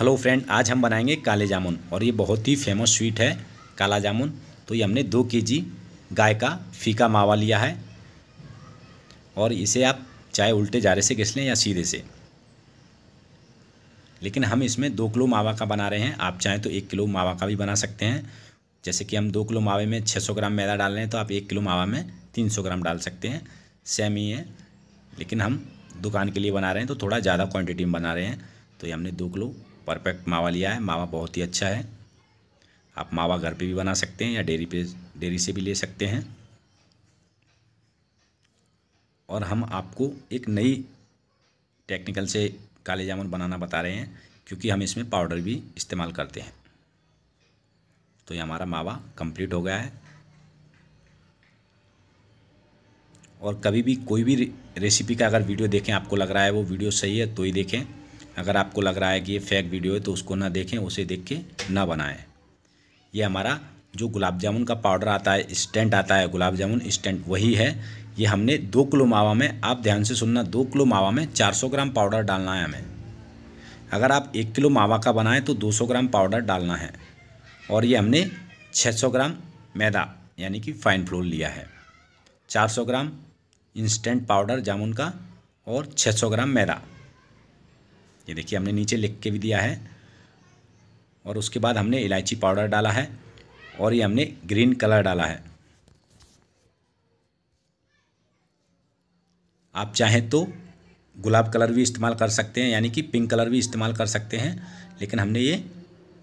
hello friend आज हम बनाएंगे काले जामुन और ये बहुत ही फेमस स्वीट है काला जामुन तो ये हमने दो के जी गाय का फीका मावा लिया है और इसे आप चाहे उल्टे जारे से घिस लें या सीधे से लेकिन हम इसमें दो किलो मावा का बना रहे हैं आप चाहें तो एक किलो मावा का भी बना सकते हैं जैसे कि हम दो किलो मावे में सौ ग्राम मैदा डाल रहे हैं तो आप एक किलो मावा में सौ ग्राम डाल सकते हैं सेम ही है लेकिन हम दुकान के लिए बना रहे हैं तो थोड़ा ज़्यादा क्वान्टिटी में बना रहे हैं तो ये हमने दो किलो परफेक्ट मावा लिया है मावा बहुत ही अच्छा है आप मावा घर पे भी बना सकते हैं या डेयरी पे डेरी से भी ले सकते हैं और हम आपको एक नई टेक्निकल से काले जामुन बनाना बता रहे हैं क्योंकि हम इसमें पाउडर भी इस्तेमाल करते हैं तो ये हमारा मावा कंप्लीट हो गया है और कभी भी कोई भी रेसिपी का अगर वीडियो देखें आपको लग रहा है वो वीडियो सही है तो ही देखें अगर आपको लग रहा है कि ये फेक वीडियो है तो उसको ना देखें उसे देख के ना बनाएं ये हमारा जो गुलाब जामुन का पाउडर आता है स्टेंट आता है गुलाब जामुन स्टेंट वही है ये हमने दो किलो मावा में आप ध्यान से सुनना दो किलो मावा में चार ग्राम पाउडर डालना है हमें अगर आप एक किलो मावा का बनाएं तो दो ग्राम पाउडर डालना है और ये हमने छः ग्राम मैदा यानी कि फाइन फ्लोर लिया है 400 ग्राम इंस्टेंट पाउडर जामुन का और 600 ग्राम मैदा ये देखिए हमने नीचे लिख के भी दिया है और उसके बाद हमने इलायची पाउडर डाला है और ये हमने ग्रीन कलर डाला है आप चाहें तो गुलाब कलर भी इस्तेमाल कर सकते हैं यानी कि पिंक कलर भी इस्तेमाल कर सकते हैं लेकिन हमने ये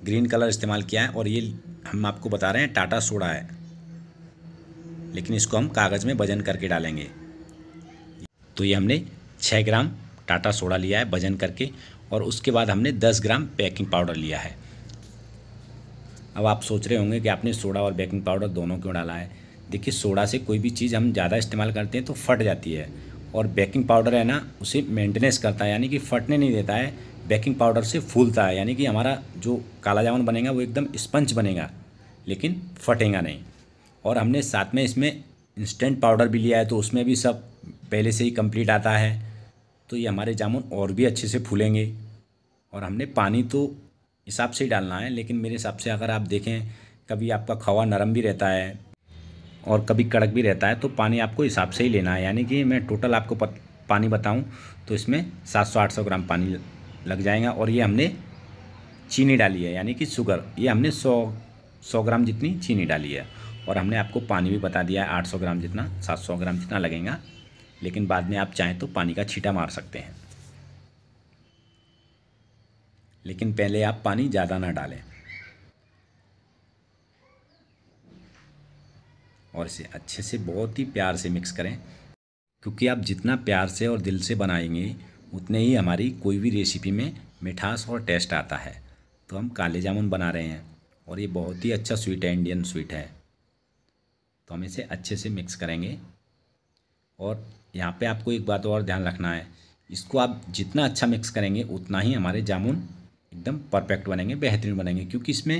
ग्रीन कलर इस्तेमाल किया है और ये हम आपको बता रहे हैं टाटा सोडा है लेकिन इसको हम कागज़ में वजन करके डालेंगे तो ये हमने छः ग्राम टाटा सोडा लिया है वजन करके और उसके बाद हमने दस ग्राम बेकिंग पाउडर लिया है अब आप सोच रहे होंगे कि आपने सोडा और बेकिंग पाउडर दोनों क्यों डाला है देखिए सोडा से कोई भी चीज़ हम ज़्यादा इस्तेमाल करते हैं तो फट जाती है और बेकिंग पाउडर है ना उसे मेंटेनेंस करता है यानी कि फटने नहीं देता है बेकिंग पाउडर से फूलता है यानी कि हमारा जो काला जामुन बनेगा वो एकदम स्पंज बनेगा लेकिन फटेगा नहीं और हमने साथ में इसमें इंस्टेंट पाउडर भी लिया है तो उसमें भी सब पहले से ही कंप्लीट आता है तो ये हमारे जामुन और भी अच्छे से फूलेंगे और हमने पानी तो हिसाब से ही डालना है लेकिन मेरे हिसाब से अगर आप देखें कभी आपका खवा नरम भी रहता है और कभी कड़क भी रहता है तो पानी आपको हिसाब से ही लेना है यानी कि मैं टोटल आपको पत, पानी बताऊं तो इसमें 700-800 ग्राम पानी लग जाएगा और ये हमने चीनी डाली है यानी कि शुगर ये हमने 100 100 ग्राम जितनी चीनी डाली है और हमने आपको पानी भी बता दिया है आठ ग्राम जितना सात ग्राम जितना लगेगा लेकिन बाद में आप चाहें तो पानी का छीटा मार सकते हैं लेकिन पहले आप पानी ज़्यादा ना डालें और इसे अच्छे से बहुत ही प्यार से मिक्स करें क्योंकि आप जितना प्यार से और दिल से बनाएंगे उतने ही हमारी कोई भी रेसिपी में मिठास और टेस्ट आता है तो हम काले जामुन बना रहे हैं और ये बहुत ही अच्छा स्वीट है इंडियन स्वीट है तो हम इसे अच्छे से मिक्स करेंगे और यहाँ पे आपको एक बात और ध्यान रखना है इसको आप जितना अच्छा मिक्स करेंगे उतना ही हमारे जामुन एकदम परफेक्ट बनेंगे बेहतरीन बनेंगे क्योंकि इसमें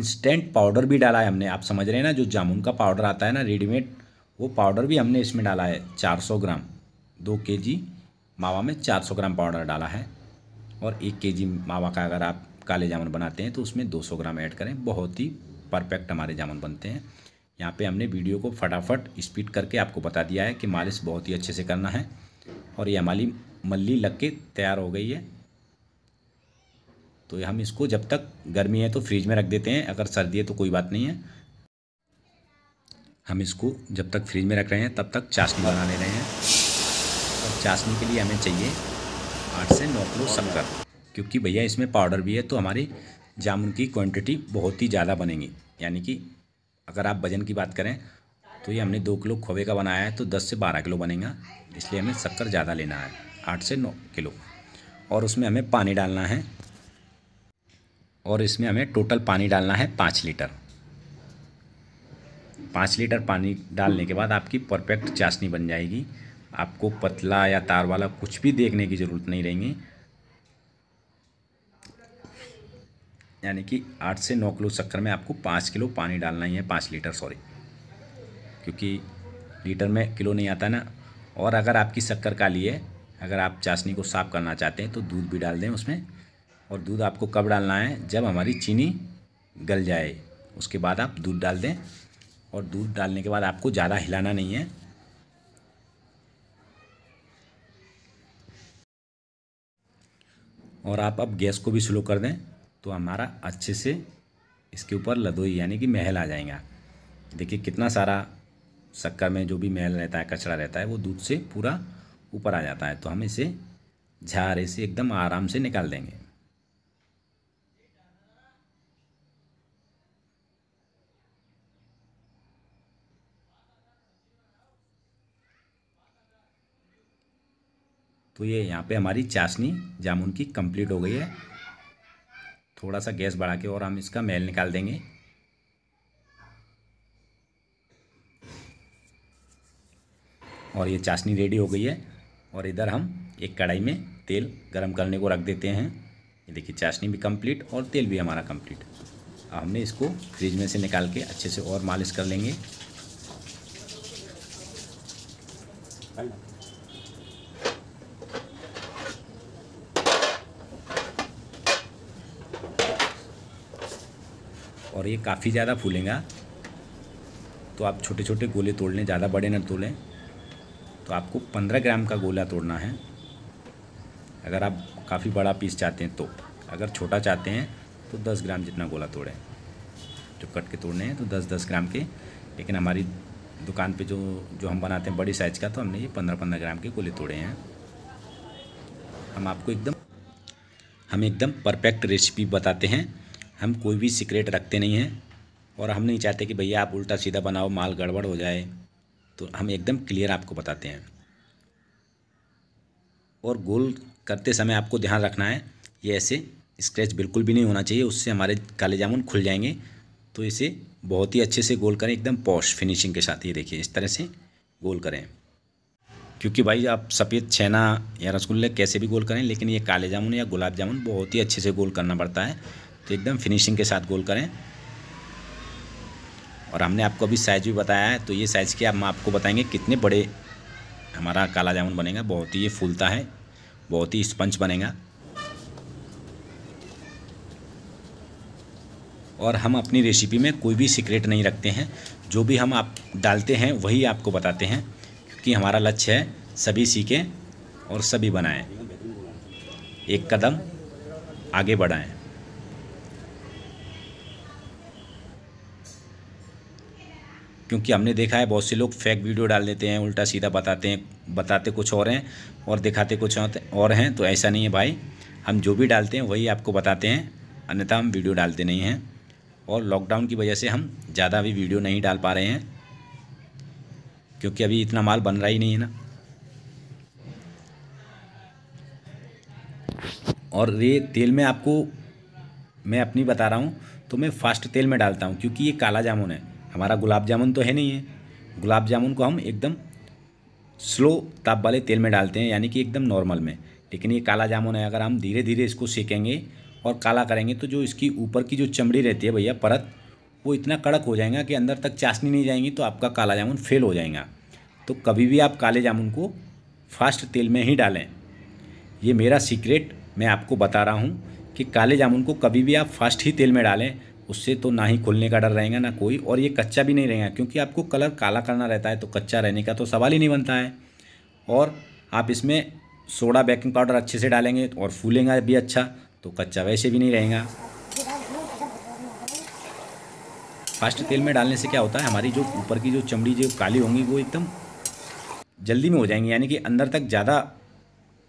इंस्टेंट पाउडर भी डाला है हमने आप समझ रहे हैं ना जो जामुन का पाउडर आता है ना रेडीमेड वो पाउडर भी हमने इसमें डाला है 400 ग्राम दो के जी मावा में 400 ग्राम पाउडर डाला है और एक के जी मावा का अगर आप काले जामुन बनाते हैं तो उसमें 200 ग्राम ऐड करें बहुत ही परफेक्ट हमारे जामुन बनते हैं यहाँ पे हमने वीडियो को फटाफट स्पीड करके आपको बता दिया है कि मालिश बहुत ही अच्छे से करना है और ये हमारी मल्ली लग के तैयार हो गई है तो हम इसको जब तक गर्मी है तो फ्रिज में रख देते हैं अगर सर्दी है तो कोई बात नहीं है हम इसको जब तक फ्रिज में रख रहे हैं तब तक चाशनी बना ले रहे हैं और चाशनी के लिए हमें चाहिए आठ से नौ किलो शक्कर क्योंकि भैया इसमें पाउडर भी है तो हमारे जामुन की क्वांटिटी बहुत ही ज़्यादा बनेगी यानी कि अगर आप वज़न की बात करें तो ये हमने दो किलो खोवे का बनाया है तो दस से बारह किलो बनेगा इसलिए हमें शक्कर ज़्यादा लेना है आठ से नौ किलो और उसमें हमें पानी डालना है और इसमें हमें टोटल पानी डालना है पाँच लीटर पाँच लीटर पानी डालने के बाद आपकी परफेक्ट चाशनी बन जाएगी आपको पतला या तार वाला कुछ भी देखने की ज़रूरत नहीं रहेगी यानी कि आठ से नौ किलो शक्कर में आपको पाँच किलो पानी डालना ही है पाँच लीटर सॉरी क्योंकि लीटर में किलो नहीं आता ना और अगर आपकी शक्कर का लिए अगर आप चाशनी को साफ़ करना चाहते हैं तो दूध भी डाल दें उसमें और दूध आपको कब डालना है जब हमारी चीनी गल जाए उसके बाद आप दूध डाल दें और दूध डालने के बाद आपको ज़्यादा हिलाना नहीं है और आप अब गैस को भी स्लो कर दें तो हमारा अच्छे से इसके ऊपर लदोई यानी कि महल आ जाएगा देखिए कितना सारा शक्कर में जो भी महल रहता है कचरा रहता है वो दूध से पूरा ऊपर आ जाता है तो हम इसे झारे से एकदम आराम से निकाल देंगे तो ये यहाँ पे हमारी चाशनी जामुन की कंप्लीट हो गई है थोड़ा सा गैस बढ़ा के और हम इसका मैल निकाल देंगे और ये चाशनी रेडी हो गई है और इधर हम एक कढ़ाई में तेल गरम करने को रख देते हैं ये देखिए चाशनी भी कंप्लीट और तेल भी हमारा कंप्लीट हमने इसको फ्रिज में से निकाल के अच्छे से और मालिश कर लेंगे ये काफ़ी ज़्यादा फूलेंगा तो आप छोटे छोटे गोले तोड़ लें ज़्यादा बड़े न तोड़ें तो आपको पंद्रह ग्राम का गोला तोड़ना है अगर आप काफ़ी बड़ा पीस चाहते हैं तो अगर छोटा चाहते हैं तो दस ग्राम जितना गोला तोड़ें जो कट के तोड़ने हैं तो दस दस ग्राम के लेकिन हमारी दुकान पे जो जो हम बनाते हैं बड़ी साइज़ का तो हमने ये पंद्रह पंद्रह ग्राम के गोले तोड़े हैं हम आपको एकदम हम एकदम परफेक्ट रेसिपी बताते हैं हम कोई भी सीक्रेट रखते नहीं हैं और हम नहीं चाहते कि भैया आप उल्टा सीधा बनाओ माल गड़बड़ हो जाए तो हम एकदम क्लियर आपको बताते हैं और गोल करते समय आपको ध्यान रखना है ये ऐसे स्क्रैच बिल्कुल भी नहीं होना चाहिए उससे हमारे काले जामुन खुल जाएंगे तो इसे बहुत ही अच्छे से गोल करें एकदम पॉश फिनिशिंग के साथ ये देखिए इस तरह से गोल करें क्योंकि भाई आप सफ़ेद छेना या रसगुल्ले कैसे भी गोल करें लेकिन ये काले जामुन या गुलाब जामुन बहुत ही अच्छे से गोल करना पड़ता है तो एकदम फिनिशिंग के साथ गोल करें और हमने आपको अभी साइज़ भी बताया है तो ये साइज़ के हम आपको बताएंगे कितने बड़े हमारा काला जामुन बनेगा बहुत ही ये फूलता है बहुत ही स्पंज बनेगा और हम अपनी रेसिपी में कोई भी सीक्रेट नहीं रखते हैं जो भी हम आप डालते हैं वही आपको बताते हैं क्योंकि हमारा लक्ष्य है सभी सीखें और सभी बनाएं एक कदम आगे बढ़ाएं क्योंकि हमने देखा है बहुत से लोग फेक वीडियो डाल देते हैं उल्टा सीधा बताते हैं बताते कुछ और हैं और दिखाते कुछ और हैं तो ऐसा नहीं है भाई हम जो भी डालते हैं वही आपको बताते हैं अन्यथा हम वीडियो डालते नहीं हैं और लॉकडाउन की वजह से हम ज़्यादा भी वीडियो नहीं डाल पा रहे हैं क्योंकि अभी इतना माल बन रहा ही नहीं है ना और ये तेल में आपको मैं अपनी बता रहा हूँ तो मैं फास्ट तेल में डालता हूँ क्योंकि ये काला जामुन है हमारा गुलाब जामुन तो है नहीं है गुलाब जामुन को हम एकदम स्लो ताप वाले तेल में डालते हैं यानी कि एकदम नॉर्मल में लेकिन ये काला जामुन है अगर हम धीरे धीरे इसको सेकेंगे और काला करेंगे तो जो इसकी ऊपर की जो चमड़ी रहती है भैया परत वो इतना कड़क हो जाएगा कि अंदर तक चाशनी नहीं जाएंगी तो आपका काला जामुन फेल हो जाएगा तो कभी भी आप काले जामुन को फास्ट तेल में ही डालें ये मेरा सीक्रेट मैं आपको बता रहा हूँ कि काले जामुन को कभी भी आप फास्ट ही तेल में डालें उससे तो ना ही खुलने का डर रहेगा ना कोई और ये कच्चा भी नहीं रहेगा क्योंकि आपको कलर काला करना रहता है तो कच्चा रहने का तो सवाल ही नहीं बनता है और आप इसमें सोडा बेकिंग पाउडर अच्छे से डालेंगे और फूलेंगे भी अच्छा तो कच्चा वैसे भी नहीं रहेगा फास्ट तेल में डालने से क्या होता है हमारी जो ऊपर की जो चमड़ी जो काली होंगी वो एकदम जल्दी में हो जाएंगी यानी कि अंदर तक ज़्यादा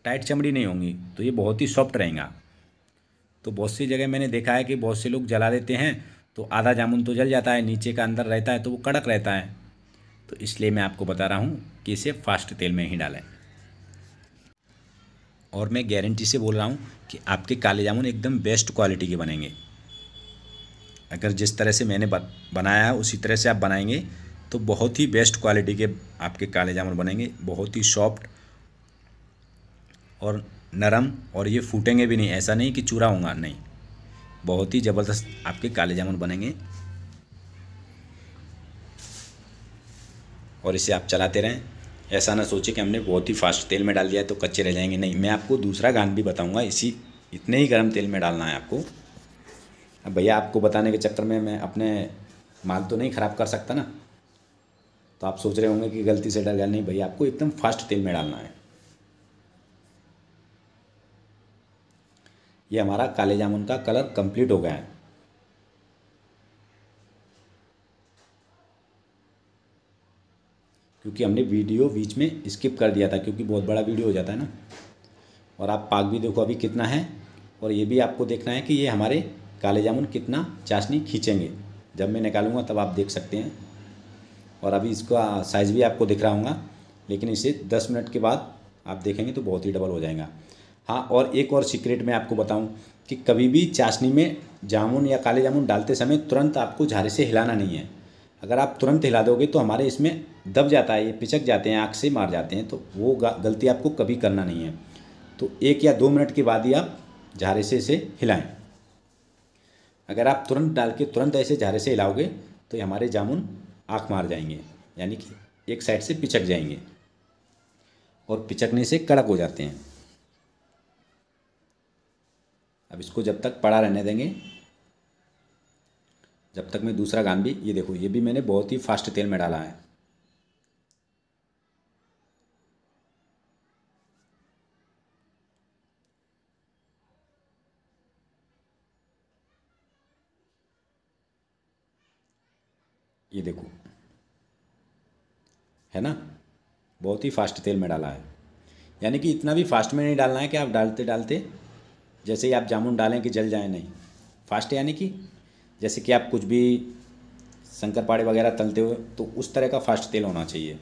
टाइट चमड़ी नहीं होंगी तो ये बहुत ही सॉफ्ट रहेगा तो बहुत सी जगह मैंने देखा है कि बहुत से लोग जला देते हैं तो आधा जामुन तो जल जाता है नीचे का अंदर रहता है तो वो कड़क रहता है तो इसलिए मैं आपको बता रहा हूँ कि इसे फास्ट तेल में ही डालें और मैं गारंटी से बोल रहा हूँ कि आपके काले जामुन एकदम बेस्ट क्वालिटी के बनेंगे अगर जिस तरह से मैंने बनाया है उसी तरह से आप बनाएंगे तो बहुत ही बेस्ट क्वालिटी के आपके काले जामुन बनेंगे बहुत ही सॉफ्ट और नरम और ये फूटेंगे भी नहीं ऐसा नहीं कि चूरा होगा नहीं बहुत ही ज़बरदस्त आपके काले जामुन बनेंगे और इसे आप चलाते रहें ऐसा ना सोचे कि हमने बहुत ही फास्ट तेल में डाल दिया तो कच्चे रह जाएंगे नहीं मैं आपको दूसरा गान भी बताऊंगा इसी इतने ही गर्म तेल में डालना है आपको अब भैया आपको बताने के चक्कर में मैं अपने माल तो नहीं ख़राब कर सकता ना तो आप सोच रहे होंगे कि गलती से डर गया नहीं भैया आपको एकदम फास्ट तेल में डालना है ये हमारा काले जामुन का कलर कंप्लीट हो गया है क्योंकि हमने वीडियो बीच में स्किप कर दिया था क्योंकि बहुत बड़ा वीडियो हो जाता है ना और आप पाक भी देखो अभी कितना है और ये भी आपको देखना है कि ये हमारे काले जामुन कितना चाशनी खींचेंगे जब मैं निकालूंगा तब आप देख सकते हैं और अभी इसका साइज़ भी आपको दिख रहा होगा लेकिन इसे दस मिनट के बाद आप देखेंगे तो बहुत ही डबल हो जाएगा हाँ और एक और सीक्रेट मैं आपको बताऊँ कि कभी भी चाशनी में जामुन या काले जामुन डालते समय तुरंत आपको झारे से हिलाना नहीं है अगर आप तुरंत हिला दोगे तो हमारे इसमें दब जाता है ये पिचक जाते हैं आँख से मार जाते हैं तो वो गलती आपको कभी करना नहीं है तो एक या दो मिनट के बाद ही आप झारे से इसे हिलाएं अगर आप तुरंत डाल के तुरंत ऐसे झारे से हिलाओगे तो ये हमारे जामुन आँख मार जाएंगे यानी कि एक साइड से पिचक जाएंगे और पिचकने से कड़क हो जाते हैं अब इसको जब तक पड़ा रहने देंगे जब तक मैं दूसरा गान भी ये देखो ये भी मैंने बहुत ही फास्ट तेल में डाला है ये देखो है ना बहुत ही फास्ट तेल में डाला है यानी कि इतना भी फास्ट में नहीं डालना है कि आप डालते डालते जैसे ही आप जामुन डालें कि जल जाए नहीं फास्ट यानी कि जैसे कि आप कुछ भी शंकर पाड़े वगैरह तलते हुए तो उस तरह का फास्ट तेल होना चाहिए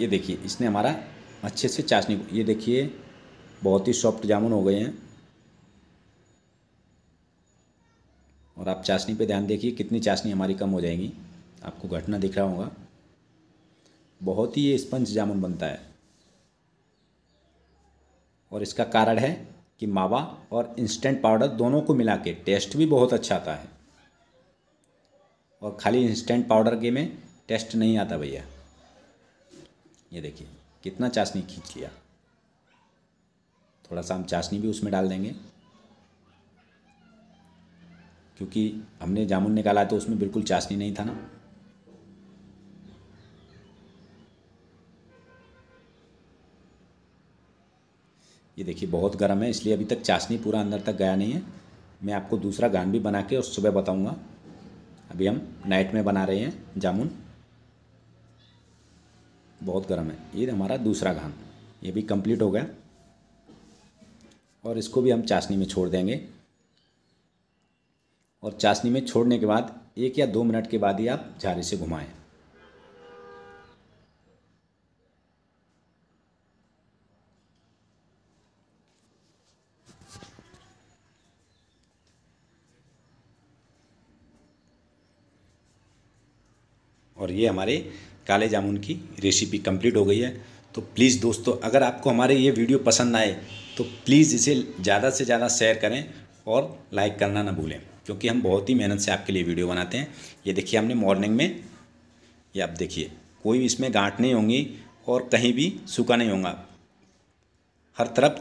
ये देखिए इसने हमारा अच्छे से चाशनी ये देखिए बहुत ही सॉफ्ट जामुन हो गए हैं और आप चाशनी पे ध्यान देखिए कितनी चाशनी हमारी कम हो जाएगी आपको घटना दिख रहा होगा बहुत ही ये स्पंज जामुन बनता है और इसका कारण है कि मावा और इंस्टेंट पाउडर दोनों को मिला के टेस्ट भी बहुत अच्छा आता है और खाली इंस्टेंट पाउडर के में टेस्ट नहीं आता भैया ये देखिए कितना चाशनी खींच लिया थोड़ा सा हम चाशनी भी उसमें डाल देंगे क्योंकि हमने जामुन निकाला तो उसमें बिल्कुल चाशनी नहीं था ना ये देखिए बहुत गर्म है इसलिए अभी तक चाशनी पूरा अंदर तक गया नहीं है मैं आपको दूसरा गान भी बना के और सुबह बताऊँगा अभी हम नाइट में बना रहे हैं जामुन बहुत गर्म है ये हमारा दूसरा घान ये भी कंप्लीट हो गया और इसको भी हम चाशनी में छोड़ देंगे और चाशनी में छोड़ने के बाद एक या दो मिनट के बाद ही आप झारे से घुमाएं और ये हमारे काले जामुन की रेसिपी कंप्लीट हो गई है तो प्लीज़ दोस्तों अगर आपको हमारे ये वीडियो पसंद आए तो प्लीज़ इसे ज़्यादा से ज़्यादा शेयर करें और लाइक करना ना भूलें क्योंकि हम बहुत ही मेहनत से आपके लिए वीडियो बनाते हैं ये देखिए हमने मॉर्निंग में ये आप देखिए कोई इसमें गांठ नहीं होंगी और कहीं भी सूखा नहीं होगा हर तरफ